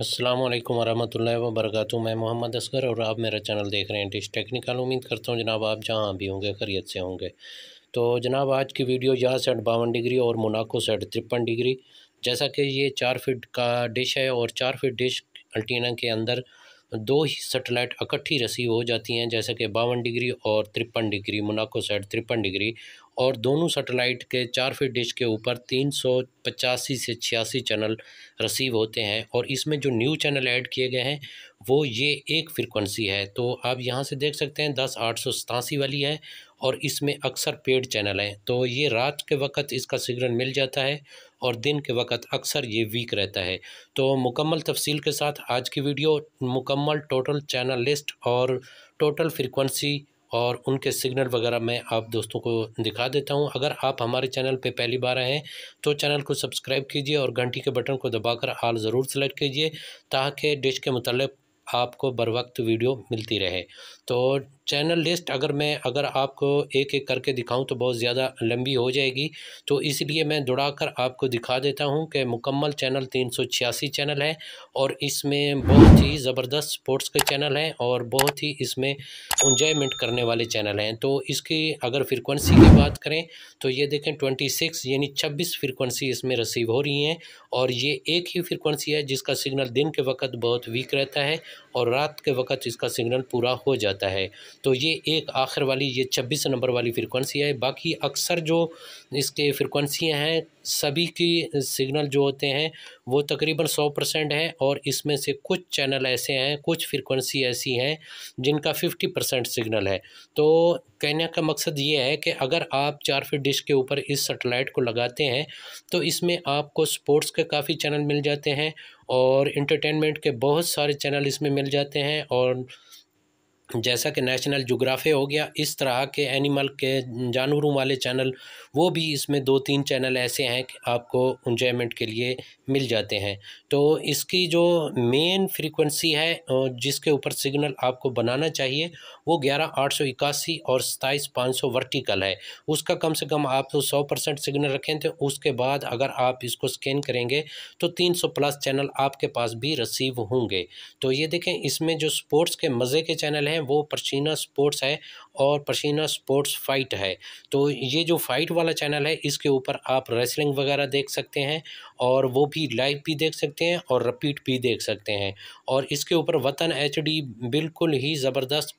असलम वरहमल वर्क मैं मोहम्मद असगर और आप मेरा चैनल देख रहे हैं डिश टेक्निकल उम्मीद करता हूँ जनाब आप जहाँ भी होंगे खरीत से होंगे तो जनाब आज की वीडियो यहाँ सेट बावन डिग्री और मोनाको सेट तिरपन डिग्री जैसा कि ये चार फिट का डिश है और चार फिट डिश अल्टीना के अंदर दो ही सेटेलाइट इकट्ठी रिसीव हो जाती हैं जैसे कि बावन डिग्री और तिरपन डिग्री मोनाको साइड तिरपन डिग्री और दोनों सेटेलाइट के चार फीट डिश के ऊपर तीन सौ पचासी से छियासी चैनल रिसीव होते हैं और इसमें जो न्यू चैनल ऐड किए गए हैं वो ये एक फ्रिक्वेंसी है तो आप यहाँ से देख सकते हैं दस आठ सौ सतासी वाली है और इसमें अक्सर पेड चैनल हैं तो ये रात के वक़्त इसका सिग्नल मिल जाता है और दिन के वक़्त अक्सर ये वीक रहता है तो मुकम्मल तफसील के साथ आज की वीडियो मुकम्मल टोटल चैनल लिस्ट और टोटल फ्रिक्वेंसी और उनके सिग्नल वगैरह मैं आप दोस्तों को दिखा देता हूं अगर आप हमारे चैनल पे पहली बार आए हैं तो चैनल को सब्सक्राइब कीजिए और घंटी के बटन को दबाकर आल ज़रूर सेलेक्ट कीजिए ताकि डिश के मतलब आपको बर वक्त वीडियो मिलती रहे तो चैनल लिस्ट अगर मैं अगर आपको एक एक करके दिखाऊं तो बहुत ज़्यादा लंबी हो जाएगी तो इसलिए मैं दौड़ाकर आपको दिखा देता हूं कि मुकम्मल चैनल तीन सौ छियासी चैनल है और इसमें बहुत ही ज़बरदस्त स्पोर्ट्स के चैनल हैं और बहुत ही इसमें इंजॉयमेंट करने वाले चैनल हैं तो इसकी अगर फ्रिक्वेंसी की बात करें तो ये देखें ट्वेंटी सिक्स यानी छब्बीस फ्रिक्वेंसी इसमें रिसीव हो रही हैं और ये एक ही फ्रिक्वेंसी है जिसका सिग्नल दिन के वक्त बहुत वीक रहता है और रात के वक्त इसका सिग्नल पूरा हो जाता है तो ये एक आखिर वाली ये छब्बीस नंबर वाली फ्रिक्वेंसी है बाकी अक्सर जो इसके फ्रिक्वेंसियाँ हैं सभी की सिग्नल जो होते हैं वो तकरीबन सौ परसेंट हैं और इसमें से कुछ चैनल ऐसे हैं कुछ फ्रिक्वेंसी ऐसी हैं जिनका फिफ्टी परसेंट सिग्नल है तो कहने का मकसद ये है कि अगर आप चार फिट डिश के ऊपर इस सेटेलाइट को लगाते हैं तो इसमें आपको स्पोर्ट्स के काफ़ी चैनल मिल जाते हैं और इंटरटेनमेंट के बहुत सारे चैनल इसमें मिल जाते हैं और जैसा कि नेशनल जोग्राफी हो गया इस तरह के एनिमल के जानवरों वाले चैनल वो भी इसमें दो तीन चैनल ऐसे हैं कि आपको इंजॉयमेंट के लिए मिल जाते हैं तो इसकी जो मेन फ्रीक्वेंसी है जिसके ऊपर सिग्नल आपको बनाना चाहिए वो ग्यारह आठ सौ इक्यासी और सताईस पाँच सौ वर्टिकल है उसका कम से कम आप तो सौ परसेंट सिग्नल रखें तो उसके बाद अगर आप इसको स्कैन करेंगे तो तीन सौ प्लस चैनल आपके पास भी रिसीव होंगे तो ये देखें इसमें जो स्पोर्ट्स के मज़े के चैनल हैं हैं वो प्रसीना स्पोर्ट्स है और प्रसीना स्पोर्ट्स फाइट है तो ये जो फाइट वाला चैनल है इसके ऊपर आप रेसलिंग वगैरह देख सकते हैं और वो भी लाइव भी देख सकते हैं और रिपीट भी देख सकते हैं और इसके ऊपर वतन एच बिल्कुल ही ज़बरदस्त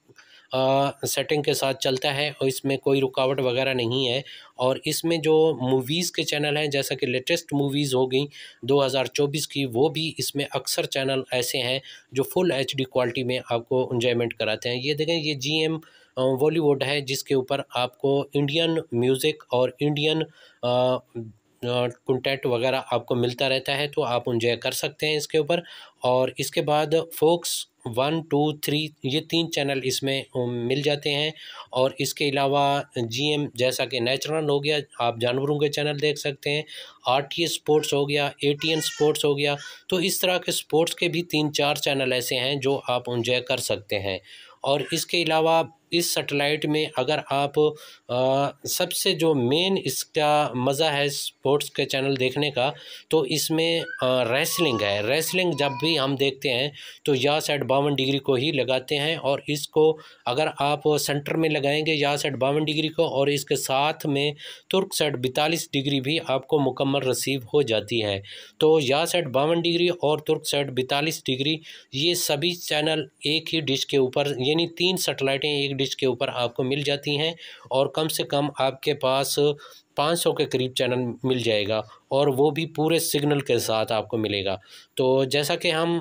सेटिंग के साथ चलता है और इसमें कोई रुकावट वगैरह नहीं है और इसमें जो मूवीज़ के चैनल हैं जैसा कि लेटेस्ट मूवीज़ हो गई 2024 की वो भी इसमें अक्सर चैनल ऐसे हैं जो फुल एच क्वालिटी में आपको इन्जॉयमेंट कराते हैं ये देखें ये जी एम बॉलीवुड है जिसके ऊपर आपको इंडियन म्यूज़िक और इंडियन कॉन्टैक्ट वगैरह आपको मिलता रहता है तो आप इंजॉय कर सकते हैं इसके ऊपर और इसके बाद फोक्स वन टू थ्री ये तीन चैनल इसमें मिल जाते हैं और इसके अलावा जीएम जैसा कि नेचुरल हो गया आप जानवरों के चैनल देख सकते हैं आरटीए स्पोर्ट्स हो गया एटीएन स्पोर्ट्स हो गया तो इस तरह के स्पोर्ट्स के भी तीन चार चैनल ऐसे हैं जो आप इंजॉय कर सकते हैं और इसके अलावा इस सेटेलाइट में अगर आप आ, सबसे जो मेन इसका मज़ा है स्पोर्ट्स के चैनल देखने का तो इसमें रेसलिंग है रेसलिंग जब भी हम देखते हैं तो या सेट बावन डिग्री को ही लगाते हैं और इसको अगर आप सेंटर में लगाएंगे या सेट बावन डिग्री को और इसके साथ में तुर्क सेट बैतालीस डिग्री भी आपको मुकम्मल रसीव हो जाती है तो या सेट बावन डिग्री और तुर्क सेट बैतालीस डिग्री ये सभी चैनल एक ही डिश के ऊपर यानी तीन सेटेलाइटें एक डिश के ऊपर आपको मिल जाती हैं और कम से कम आपके पास 500 के करीब चैनल मिल जाएगा और वो भी पूरे सिग्नल के साथ आपको मिलेगा तो जैसा कि हम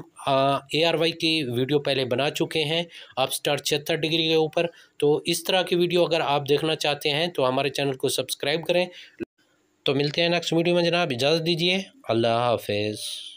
ए आर वाई की वीडियो पहले बना चुके हैं आप स्टार छिहत्तर डिग्री के ऊपर तो इस तरह की वीडियो अगर आप देखना चाहते हैं तो हमारे चैनल को सब्सक्राइब करें तो मिलते हैं नेक्स्ट वीडियो में जनाब इजाज़त दीजिए अल्लाह हाफिज़